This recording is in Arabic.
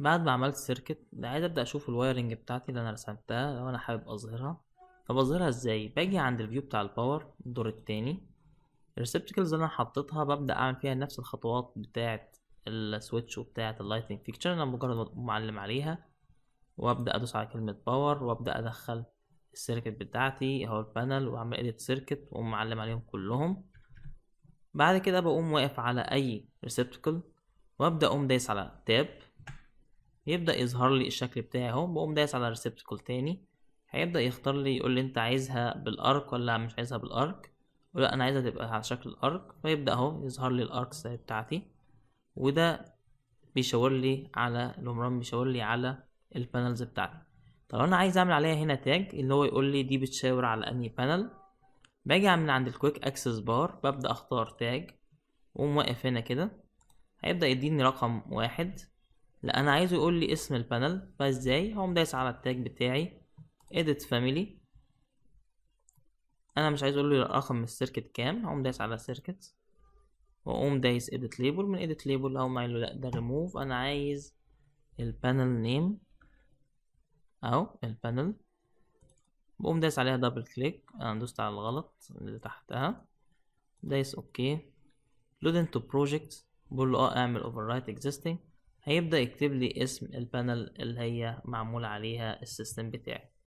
بعد ما عملت سيركت عايز ابدا اشوف الوايرنج بتاعتي اللي انا رسمتها لو انا حابب اظهرها فبظهرها ازاي باجي عند الفيو بتاع الباور الدور التاني الريسبتكلز اللي انا حطيتها ببدا اعمل فيها نفس الخطوات بتاعه السويتش وبتاعه اللايتنج فيكتشر انا مجرد معلم عليها وابدا ادوس على كلمه باور وابدا ادخل السيركت بتاعتي اهو البانل واعمل اديت سيركت واقوم معلم عليهم كلهم بعد كده بقوم واقف على اي ريسبتكل وابدا اقوم دايس على تاب يبدأ يظهر لي الشكل بتاعي اهو بقوم دايس على ريسبتكل تاني هيبدأ يختار لي يقول لي انت عايزها بالارك ولا مش عايزها بالارك ولا انا عايزها تبقى على شكل الارك فيبدأ اهو يظهر لي الاركس بتاعتي وده بيشاور لي على العمران بيشاور لي على البانلز بتاعتي طب انا عايز اعمل عليها هنا تاج اللي هو يقول لي دي بتشاور على انهي بانل باجي من عند الكويك اكسس بار ببدأ اختار تاج واقوم واقف هنا كده هيبدأ يديني رقم واحد لا انا عايزه يقول لي اسم البانل فازاي هقوم دايس على التاج بتاعي edit family انا مش عايز اقول له من السيركت كام هقوم دايس على سيركت واقوم دايس edit label من edit label اقوم قايل له لا ده remove انا عايز البانل نيم اهو البانل بقوم دايس عليها دبل كليك انا دوست على الغلط اللي تحتها دايس اوكي لود انتو بروجكت بقول له اه اعمل اوفر رايت اكزيستنج هيبدأ يكتب لي اسم البانل اللي هي معمول عليها السيستم بتاعي